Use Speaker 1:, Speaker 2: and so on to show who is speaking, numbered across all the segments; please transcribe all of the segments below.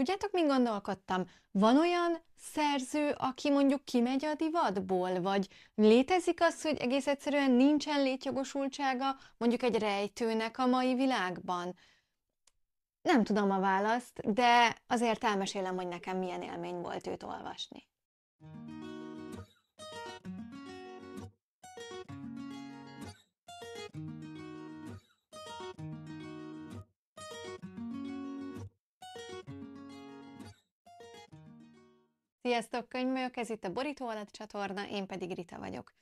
Speaker 1: Tudjátok, mi gondolkodtam? Van olyan szerző, aki mondjuk kimegy a divatból, vagy létezik az, hogy egész egyszerűen nincsen létjogosultsága mondjuk egy rejtőnek a mai világban? Nem tudom a választ, de azért elmesélem, hogy nekem milyen élmény volt őt olvasni. Sziasztok, könyvmők! Ez itt a Borító alatt csatorna, én pedig Rita vagyok.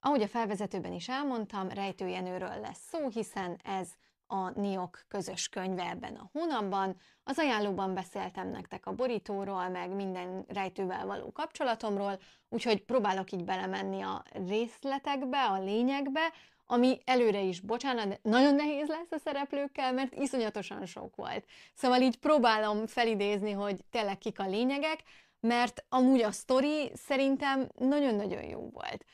Speaker 1: Ahogy a felvezetőben is elmondtam, rejtőjenőről lesz szó, hiszen ez a NIOK közös könyve ebben a hónapban. Az ajánlóban beszéltem nektek a borítóról, meg minden rejtővel való kapcsolatomról, úgyhogy próbálok így belemenni a részletekbe, a lényegbe, ami előre is, bocsánat, de nagyon nehéz lesz a szereplőkkel, mert iszonyatosan sok volt. Szóval így próbálom felidézni, hogy tényleg kik a lényegek, mert amúgy a sztori szerintem nagyon-nagyon jó volt.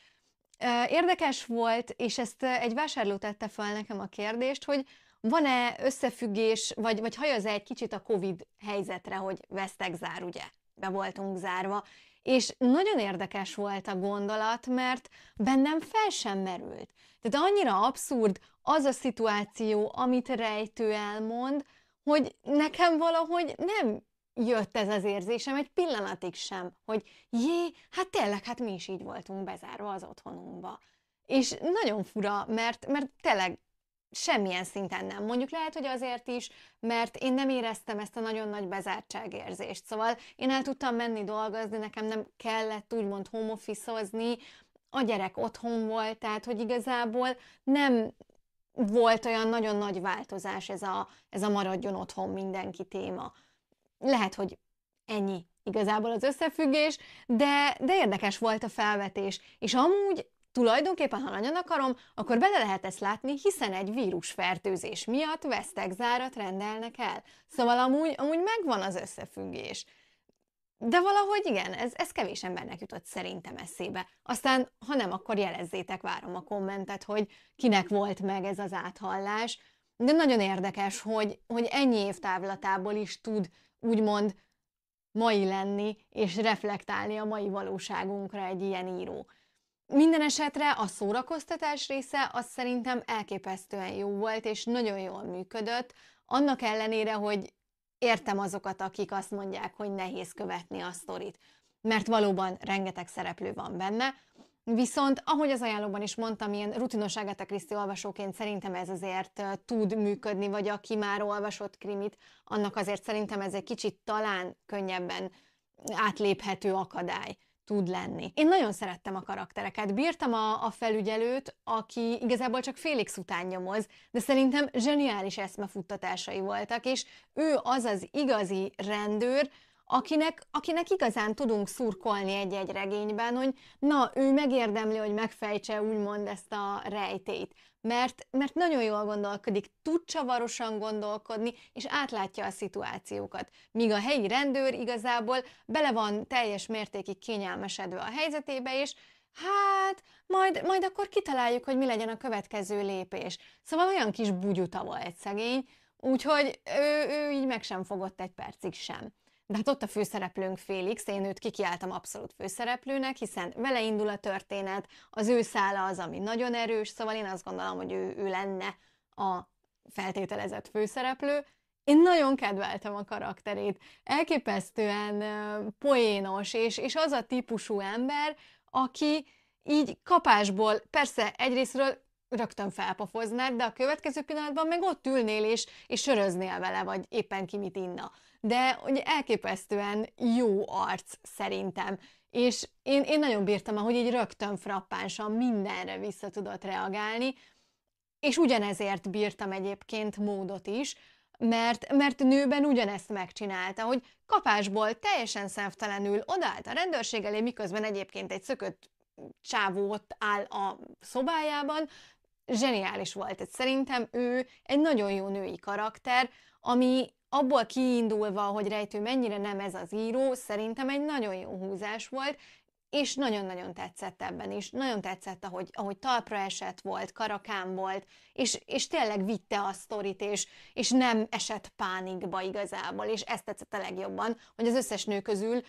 Speaker 1: Érdekes volt, és ezt egy vásárló tette fel nekem a kérdést, hogy van-e összefüggés, vagy, vagy hajaz-e egy kicsit a Covid helyzetre, hogy vesztek zár, ugye? Be voltunk zárva. És nagyon érdekes volt a gondolat, mert bennem fel sem merült. Tehát annyira abszurd az a szituáció, amit rejtő elmond, hogy nekem valahogy nem jött ez az érzésem egy pillanatig sem, hogy jé, hát tényleg, hát mi is így voltunk bezárva az otthonunkba. És nagyon fura, mert, mert tényleg semmilyen szinten nem. Mondjuk lehet, hogy azért is, mert én nem éreztem ezt a nagyon nagy bezártságérzést. Szóval én el tudtam menni dolgozni, nekem nem kellett úgymond home office a gyerek otthon volt, tehát hogy igazából nem volt olyan nagyon nagy változás ez a, ez a maradjon otthon mindenki téma lehet, hogy ennyi igazából az összefüggés, de, de érdekes volt a felvetés, és amúgy Tulajdonképpen, ha nagyon akarom, akkor bele lehet ezt látni, hiszen egy vírusfertőzés miatt zárat rendelnek el. Szóval amúgy, amúgy megvan az összefüggés. De valahogy igen, ez, ez kevés embernek jutott szerintem eszébe. Aztán, ha nem, akkor jelezzétek, várom a kommentet, hogy kinek volt meg ez az áthallás. De nagyon érdekes, hogy, hogy ennyi év távlatából is tud úgymond mai lenni és reflektálni a mai valóságunkra egy ilyen író. Minden esetre a szórakoztatás része az szerintem elképesztően jó volt, és nagyon jól működött, annak ellenére, hogy értem azokat, akik azt mondják, hogy nehéz követni a sztorit. Mert valóban rengeteg szereplő van benne, Viszont, ahogy az ajánlóban is mondtam, ilyen rutinos Agatha Christie olvasóként szerintem ez azért tud működni, vagy aki már olvasott krimit, annak azért szerintem ez egy kicsit talán könnyebben átléphető akadály tud lenni. Én nagyon szerettem a karaktereket, bírtam a, a felügyelőt, aki igazából csak Félix után nyomoz, de szerintem zseniális eszmefuttatásai voltak, és ő az az igazi rendőr, akinek, akinek igazán tudunk szurkolni egy-egy regényben, hogy na, ő megérdemli, hogy megfejtse úgymond ezt a rejtét. Mert, mert nagyon jól gondolkodik, tud csavarosan gondolkodni, és átlátja a szituációkat. Míg a helyi rendőr igazából bele van teljes mértékig kényelmesedve a helyzetébe, és hát majd, majd akkor kitaláljuk, hogy mi legyen a következő lépés. Szóval olyan kis bugyuta volt szegény, úgyhogy ő, ő így meg sem fogott egy percig sem. De hát ott a főszereplőnk Félix, én őt kikiáltam abszolút főszereplőnek, hiszen vele indul a történet, az ő szála az, ami nagyon erős, szóval én azt gondolom, hogy ő, ő lenne a feltételezett főszereplő. Én nagyon kedveltem a karakterét. Elképesztően poénos, és, és az a típusú ember, aki így kapásból, persze egyrésztről rögtön felpofoznád, de a következő pillanatban meg ott ülnél és, és söröznél vele, vagy éppen ki mit inna. De ugye elképesztően jó arc szerintem, és én, én nagyon bírtam, ahogy így rögtön frappánsan mindenre vissza tudott reagálni, és ugyanezért bírtam egyébként módot is, mert, mert nőben ugyanezt megcsinálta, hogy kapásból teljesen szemtelenül odállt a rendőrség elé, miközben egyébként egy szökött csávó ott áll a szobájában, zseniális volt. Tehát szerintem ő egy nagyon jó női karakter, ami abból kiindulva, hogy Rejtő mennyire nem ez az író, szerintem egy nagyon jó húzás volt, és nagyon-nagyon tetszett ebben is. Nagyon tetszett, ahogy, ahogy talpra esett volt, karakán volt, és, és tényleg vitte a sztorit, és, és nem esett pánikba igazából, és ezt tetszett a legjobban, hogy az összes nő közül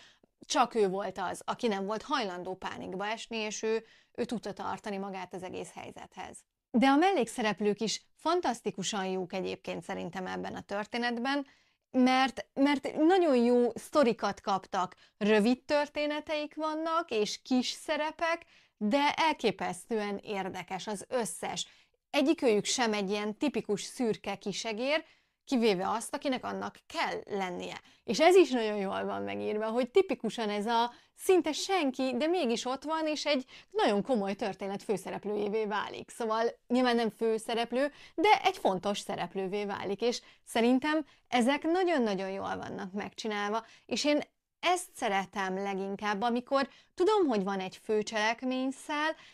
Speaker 1: csak ő volt az, aki nem volt hajlandó pánikba esni, és ő, ő tudta tartani magát az egész helyzethez. De a mellékszereplők is fantasztikusan jók egyébként szerintem ebben a történetben, mert, mert nagyon jó sztorikat kaptak, rövid történeteik vannak, és kis szerepek, de elképesztően érdekes az összes. Egyikőjük sem egy ilyen tipikus szürke kisegér, kivéve azt, akinek annak kell lennie. És ez is nagyon jól van megírva, hogy tipikusan ez a szinte senki, de mégis ott van, és egy nagyon komoly történet főszereplőjévé válik. Szóval nyilván nem főszereplő, de egy fontos szereplővé válik, és szerintem ezek nagyon-nagyon jól vannak megcsinálva, és én ezt szeretem leginkább, amikor tudom, hogy van egy fő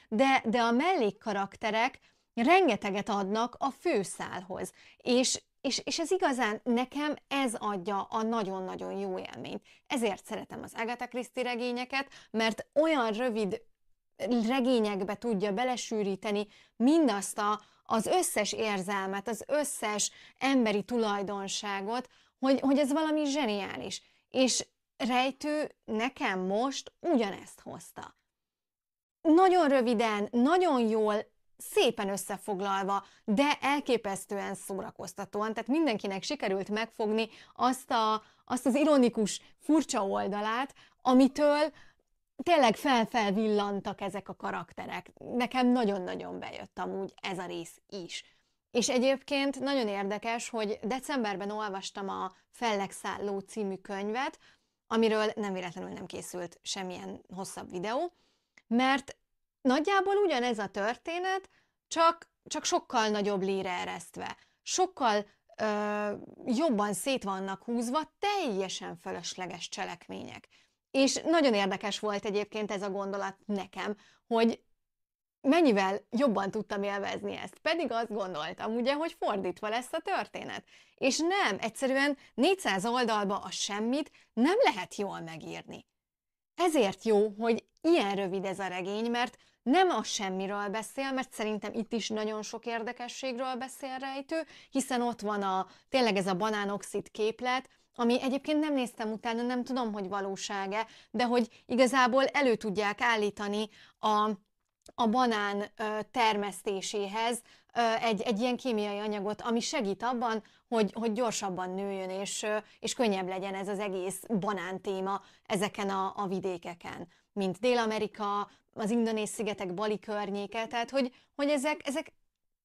Speaker 1: de, de a mellékkarakterek rengeteget adnak a főszálhoz. És és, és ez igazán nekem ez adja a nagyon-nagyon jó élményt. Ezért szeretem az Agatha Christie regényeket, mert olyan rövid regényekbe tudja belesűríteni mindazt a, az összes érzelmet, az összes emberi tulajdonságot, hogy, hogy ez valami zseniális. És rejtő nekem most ugyanezt hozta. Nagyon röviden, nagyon jól szépen összefoglalva, de elképesztően szórakoztatóan, tehát mindenkinek sikerült megfogni azt, a, azt az ironikus, furcsa oldalát, amitől tényleg felfelvillantak ezek a karakterek. Nekem nagyon-nagyon bejött amúgy ez a rész is. És egyébként nagyon érdekes, hogy decemberben olvastam a Fellegszálló című könyvet, amiről nem véletlenül nem készült semmilyen hosszabb videó, mert Nagyjából ugyanez a történet, csak, csak sokkal nagyobb lére eresztve, sokkal ö, jobban szét vannak húzva teljesen fölösleges cselekmények. És nagyon érdekes volt egyébként ez a gondolat nekem, hogy mennyivel jobban tudtam élvezni ezt. Pedig azt gondoltam, ugye, hogy fordítva lesz a történet. És nem, egyszerűen 400 oldalba a semmit nem lehet jól megírni. Ezért jó, hogy ilyen rövid ez a regény, mert nem a semmiről beszél, mert szerintem itt is nagyon sok érdekességről beszél rejtő, hiszen ott van a, tényleg ez a banánoxid képlet, ami egyébként nem néztem utána, nem tudom, hogy valósága, de hogy igazából elő tudják állítani a, a banán termesztéséhez egy, egy ilyen kémiai anyagot, ami segít abban, hogy, hogy gyorsabban nőjön, és, és könnyebb legyen ez az egész banán téma ezeken a, a vidékeken mint Dél-Amerika, az indonész szigetek Bali környéke, tehát hogy, hogy ezek, ezek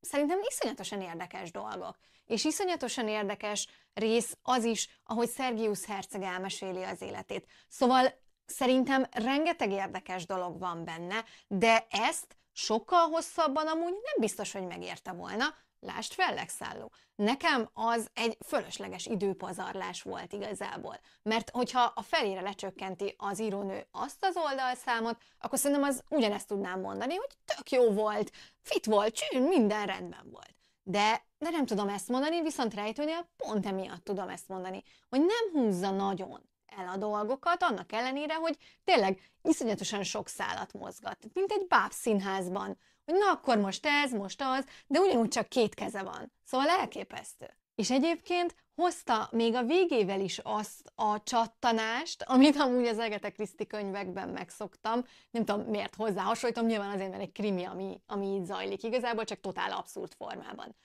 Speaker 1: szerintem iszonyatosan érdekes dolgok. És iszonyatosan érdekes rész az is, ahogy Szergius Herceg elmeséli az életét. Szóval szerintem rengeteg érdekes dolog van benne, de ezt sokkal hosszabban amúgy nem biztos, hogy megérte volna, Lást fellegszálló. Nekem az egy fölösleges időpazarlás volt igazából, mert hogyha a felére lecsökkenti az írónő azt az oldalszámot, akkor szerintem az ugyanezt tudnám mondani, hogy tök jó volt, fit volt, csűn, minden rendben volt. De, de nem tudom ezt mondani, viszont rejtőnél pont emiatt tudom ezt mondani, hogy nem húzza nagyon el a dolgokat, annak ellenére, hogy tényleg iszonyatosan sok szálat mozgat, mint egy báb színházban, hogy na akkor most ez, most az, de ugyanúgy csak két keze van. Szóval elképesztő. És egyébként hozta még a végével is azt a csattanást, amit amúgy az Egete Kriszti könyvekben megszoktam. Nem tudom, miért hozzá hasonlítom, nyilván azért, mert egy krimi, ami, ami így zajlik igazából, csak totál abszurd formában.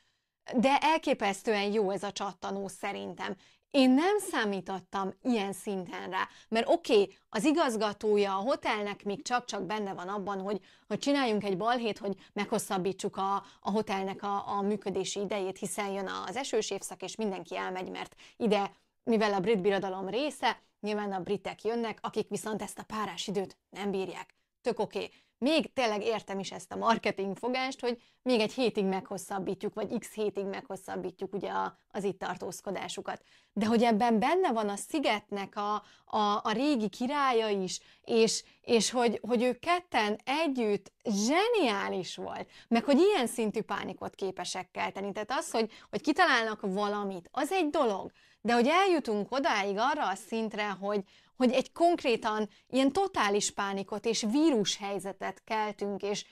Speaker 1: De elképesztően jó ez a csattanó szerintem. Én nem számítottam ilyen szinten rá, mert oké, okay, az igazgatója a hotelnek még csak-csak benne van abban, hogy, hogy csináljunk egy balhét, hogy meghosszabbítsuk a, a hotelnek a, a működési idejét, hiszen jön az esős évszak, és mindenki elmegy, mert ide, mivel a brit birodalom része, nyilván a britek jönnek, akik viszont ezt a párás időt nem bírják. Tök oké. Okay még tényleg értem is ezt a marketing fogást, hogy még egy hétig meghosszabbítjuk, vagy x hétig meghosszabbítjuk ugye a, az itt tartózkodásukat. De hogy ebben benne van a szigetnek a, a, a régi királya is, és, és hogy, hogy ők ketten együtt zseniális volt, meg hogy ilyen szintű pánikot képesek kelteni. Tehát az, hogy, hogy kitalálnak valamit, az egy dolog, de hogy eljutunk odáig arra a szintre, hogy, hogy egy konkrétan ilyen totális pánikot és vírushelyzetet keltünk, és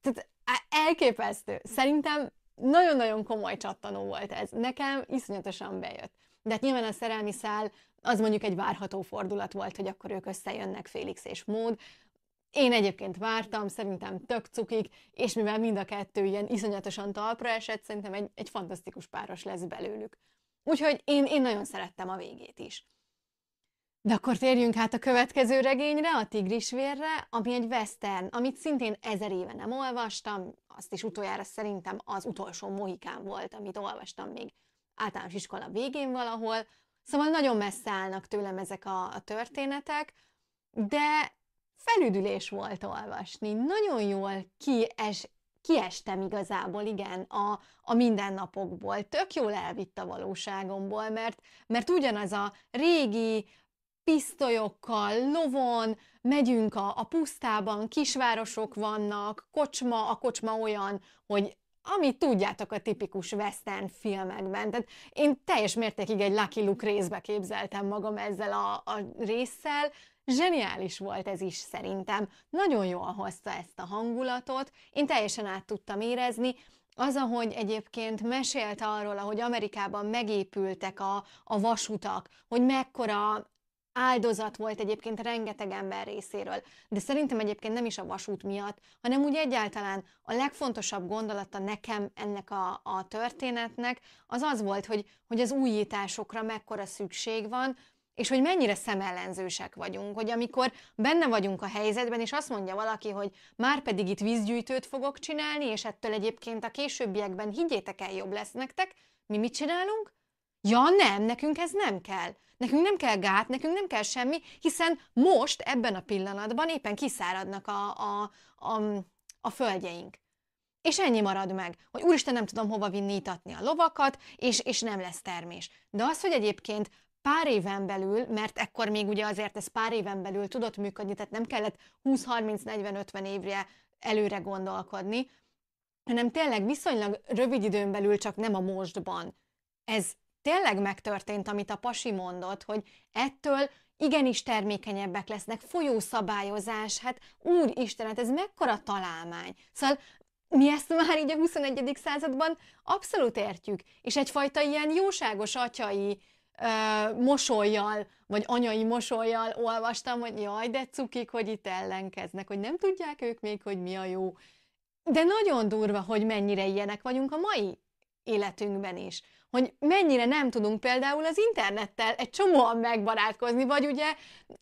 Speaker 1: tehát elképesztő. Szerintem nagyon-nagyon komoly csattanó volt ez. Nekem iszonyatosan bejött. De hát nyilván a szerelmi szál az mondjuk egy várható fordulat volt, hogy akkor ők összejönnek Félix és Mód. Én egyébként vártam, szerintem tök cukik, és mivel mind a kettő ilyen iszonyatosan talpra esett, szerintem egy, egy fantasztikus páros lesz belőlük. Úgyhogy én, én nagyon szerettem a végét is. De akkor térjünk át a következő regényre, a Tigrisvérre, ami egy western, amit szintén ezer éve nem olvastam, azt is utoljára szerintem az utolsó mohikán volt, amit olvastam még általános iskola végén valahol, szóval nagyon messze állnak tőlem ezek a, a történetek, de felüdülés volt olvasni, nagyon jól kies, kiestem igazából, igen, a, a mindennapokból. Tök jól elvitt a valóságomból, mert, mert ugyanaz a régi, pisztolyokkal, lovon, megyünk a, a pusztában, kisvárosok vannak, kocsma, a kocsma olyan, hogy amit tudjátok a tipikus western filmekben. Tehát én teljes mértékig egy Lucky Luke részbe képzeltem magam ezzel a, a résszel, Zseniális volt ez is szerintem. Nagyon jól hozta ezt a hangulatot, én teljesen át tudtam érezni, az, ahogy egyébként mesélte arról, ahogy Amerikában megépültek a, a vasutak, hogy mekkora áldozat volt egyébként rengeteg ember részéről. De szerintem egyébként nem is a vasút miatt, hanem úgy egyáltalán a legfontosabb gondolata nekem ennek a, a történetnek az az volt, hogy, hogy az újításokra mekkora szükség van, és hogy mennyire szemellenzősek vagyunk, hogy amikor benne vagyunk a helyzetben, és azt mondja valaki, hogy már pedig itt vízgyűjtőt fogok csinálni, és ettől egyébként a későbbiekben higgyétek el, jobb lesz nektek, mi mit csinálunk? Ja nem, nekünk ez nem kell. Nekünk nem kell gát, nekünk nem kell semmi, hiszen most ebben a pillanatban éppen kiszáradnak a, a, a, a földjeink. És ennyi marad meg, hogy úristen nem tudom hova vinni itatni a lovakat, és, és nem lesz termés. De az, hogy egyébként pár éven belül, mert ekkor még ugye azért ez pár éven belül tudott működni, tehát nem kellett 20-30-40-50 évre előre gondolkodni, hanem tényleg viszonylag rövid időn belül csak nem a mostban. Ez tényleg megtörtént, amit a pasi mondott, hogy ettől igenis termékenyebbek lesznek, folyószabályozás, hát Isten, hát ez mekkora találmány. Szóval mi ezt már így a 21. században abszolút értjük, és egyfajta ilyen jóságos atyai ö, mosolyjal, vagy anyai mosolyjal olvastam, hogy jaj, de cukik, hogy itt ellenkeznek, hogy nem tudják ők még, hogy mi a jó. De nagyon durva, hogy mennyire ilyenek vagyunk a mai életünkben is, hogy mennyire nem tudunk például az internettel egy csomóan megbarátkozni, vagy ugye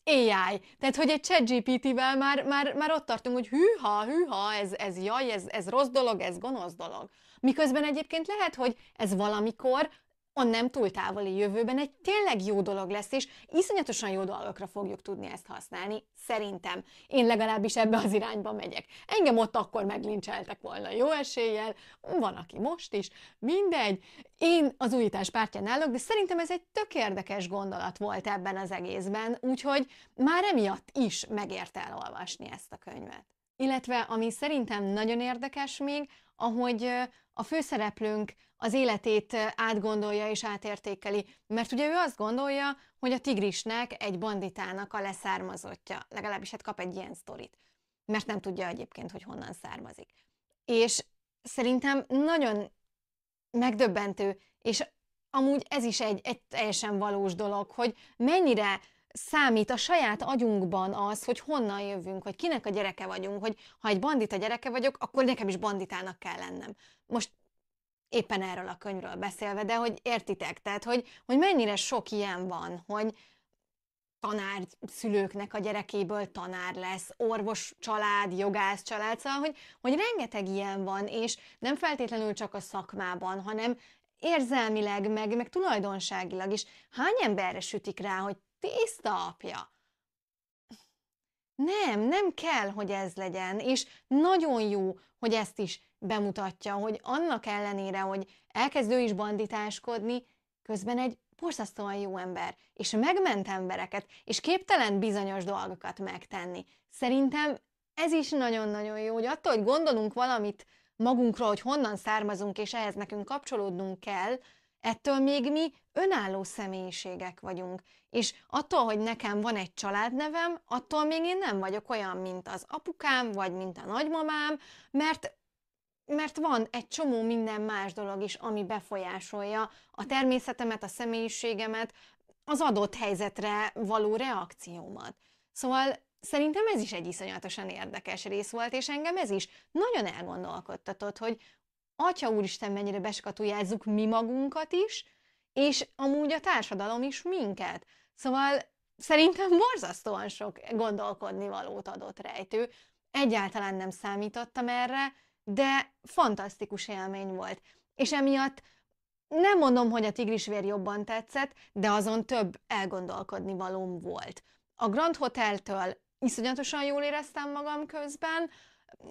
Speaker 1: AI. Tehát, hogy egy ChatGPT-vel már, már, már ott tartunk, hogy hűha, hűha, ez, ez jaj, ez, ez rossz dolog, ez gonosz dolog. Miközben egyébként lehet, hogy ez valamikor a nem túl távoli jövőben egy tényleg jó dolog lesz, és iszonyatosan jó dolgokra fogjuk tudni ezt használni, szerintem. Én legalábbis ebbe az irányba megyek. Engem ott akkor meglincseltek volna jó eséllyel, van, aki most is, mindegy. Én az újítás pártján állok, de szerintem ez egy tök érdekes gondolat volt ebben az egészben, úgyhogy már emiatt is megért elolvasni ezt a könyvet. Illetve ami szerintem nagyon érdekes még, ahogy a főszereplőnk az életét átgondolja és átértékeli. Mert ugye ő azt gondolja, hogy a tigrisnek egy banditának a leszármazottja. Legalábbis hát kap egy ilyen sztorit. Mert nem tudja egyébként, hogy honnan származik. És szerintem nagyon megdöbbentő, és amúgy ez is egy, egy teljesen valós dolog, hogy mennyire számít a saját agyunkban az, hogy honnan jövünk, hogy kinek a gyereke vagyunk, hogy ha egy bandita gyereke vagyok, akkor nekem is banditának kell lennem. Most éppen erről a könyvről beszélve, de hogy értitek, tehát hogy, hogy mennyire sok ilyen van, hogy tanár szülőknek a gyerekéből tanár lesz, orvos család, jogász család, szóval, hogy, hogy rengeteg ilyen van, és nem feltétlenül csak a szakmában, hanem érzelmileg, meg, meg tulajdonságilag is. Hány emberre sütik rá, hogy tiszta apja. Nem, nem kell, hogy ez legyen, és nagyon jó, hogy ezt is bemutatja, hogy annak ellenére, hogy elkezdő is banditáskodni, közben egy borzasztóan jó ember, és megment embereket, és képtelen bizonyos dolgokat megtenni. Szerintem ez is nagyon-nagyon jó, hogy attól, hogy gondolunk valamit magunkra, hogy honnan származunk, és ehhez nekünk kapcsolódnunk kell, Ettől még mi önálló személyiségek vagyunk, és attól, hogy nekem van egy családnevem, attól még én nem vagyok olyan, mint az apukám, vagy mint a nagymamám, mert mert van egy csomó minden más dolog is, ami befolyásolja a természetemet, a személyiségemet, az adott helyzetre való reakciómat. Szóval szerintem ez is egy iszonyatosan érdekes rész volt, és engem ez is nagyon elgondolkodtatott, hogy, Atya Úristen, mennyire beskatujázzuk mi magunkat is, és amúgy a társadalom is minket. Szóval szerintem borzasztóan sok gondolkodni valót adott rejtő. Egyáltalán nem számítottam erre, de fantasztikus élmény volt. És emiatt nem mondom, hogy a tigrisvér jobban tetszett, de azon több elgondolkodni valóm volt. A Grand Hoteltől iszonyatosan jól éreztem magam közben,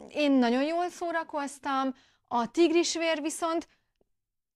Speaker 1: én nagyon jól szórakoztam, a tigrisvér viszont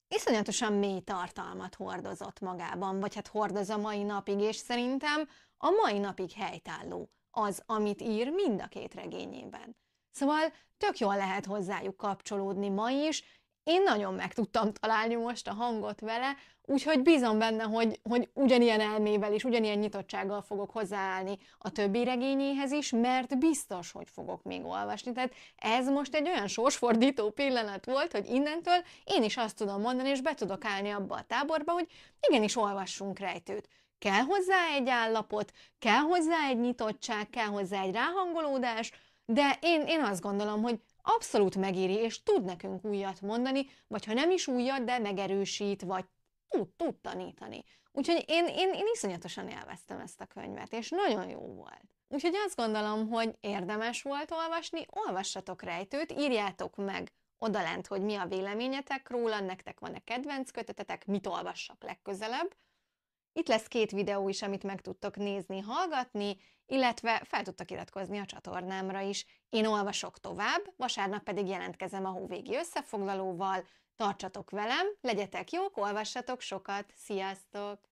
Speaker 1: iszonyatosan mély tartalmat hordozott magában, vagy hát hordoz a mai napig, és szerintem a mai napig helytálló az, amit ír mind a két regényében. Szóval tök jól lehet hozzájuk kapcsolódni ma is, én nagyon meg tudtam találni most a hangot vele, úgyhogy bízom benne, hogy, hogy ugyanilyen elmével és ugyanilyen nyitottsággal fogok hozzáállni a többi regényéhez is, mert biztos, hogy fogok még olvasni. Tehát ez most egy olyan sorsfordító pillanat volt, hogy innentől én is azt tudom mondani, és be tudok állni abba a táborba, hogy igenis olvassunk rejtőt kell hozzá egy állapot, kell hozzá egy nyitottság, kell hozzá egy ráhangolódás, de én, én azt gondolom, hogy abszolút megéri, és tud nekünk újat mondani, vagy ha nem is újat, de megerősít, vagy tud, tud tanítani. Úgyhogy én, én, én iszonyatosan élveztem ezt a könyvet, és nagyon jó volt. Úgyhogy azt gondolom, hogy érdemes volt olvasni, olvassatok rejtőt, írjátok meg odalent, hogy mi a véleményetek róla, nektek van-e kedvenc kötetetek, mit olvassak legközelebb, itt lesz két videó is, amit meg tudtok nézni, hallgatni, illetve fel tudtok iratkozni a csatornámra is. Én olvasok tovább, vasárnap pedig jelentkezem a hóvégi összefoglalóval. Tartsatok velem, legyetek jók, olvassatok sokat, sziasztok!